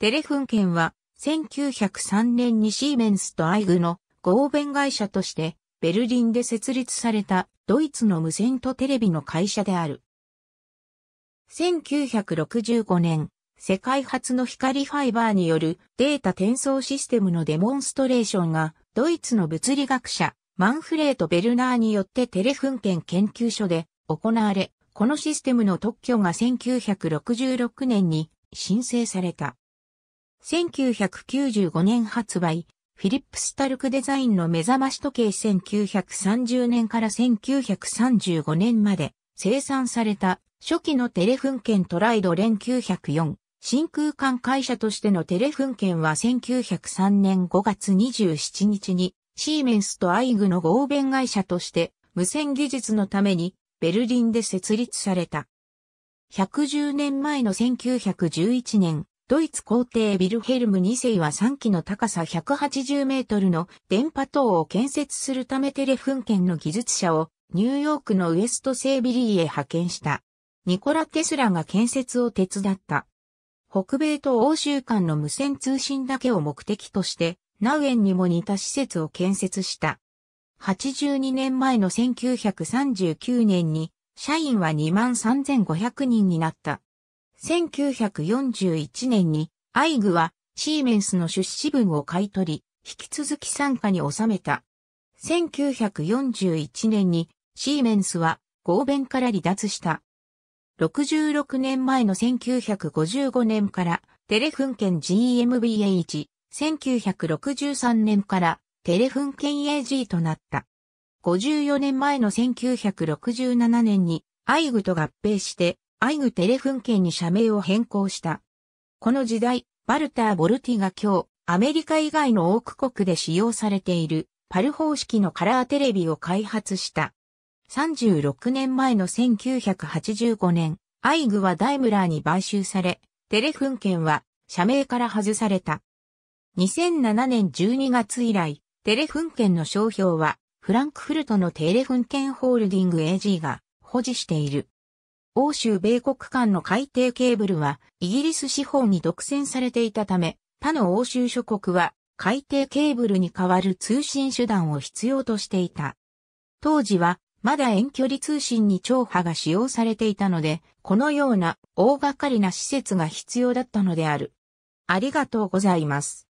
テレフン県は、1903年にシーメンスとアイグの合弁会社として、ベルリンで設立されたドイツの無線とテレビの会社である。1965年、世界初の光ファイバーによるデータ転送システムのデモンストレーションがドイツの物理学者マンフレート・ベルナーによってテレフン県研究所で行われ、このシステムの特許が1966年に申請された。1995年発売、フィリップスタルクデザインの目覚まし時計1930年から1935年まで生産された初期のテレフン券トライドレン904。真空管会社としてのテレフン券は1903年5月27日にシーメンスとアイグの合弁会社として無線技術のためにベルリンで設立された。110年前の1911年、ドイツ皇帝ビルヘルム2世は3基の高さ180メートルの電波塔を建設するためテレフン県の技術者をニューヨークのウエストセービリーへ派遣した。ニコラ・テスラが建設を手伝った。北米と欧州間の無線通信だけを目的として、ナウエンにも似た施設を建設した。82年前の1939年に、社員は23,500人になった。1941年にアイグはシーメンスの出資分を買い取り、引き続き参加に収めた。1941年にシーメンスは合弁から離脱した。66年前の1955年からテレフン県 GMBH、1963年からテレフン県 AG となった。54年前の1967年にアイグと合併してアイグテレフン県に社名を変更した。この時代、バルター・ボルティが今日、アメリカ以外の多く国で使用されている、パル方式のカラーテレビを開発した。36年前の1985年、アイグはダイムラーに買収され、テレフン県は社名から外された。2007年12月以来、テレフン県の商標は、フランクフルトのテレフン県ホールディング AG が保持している。欧州米国間の海底ケーブルはイギリス資本に独占されていたため、他の欧州諸国は海底ケーブルに代わる通信手段を必要としていた。当時はまだ遠距離通信に超波が使用されていたので、このような大掛かりな施設が必要だったのである。ありがとうございます。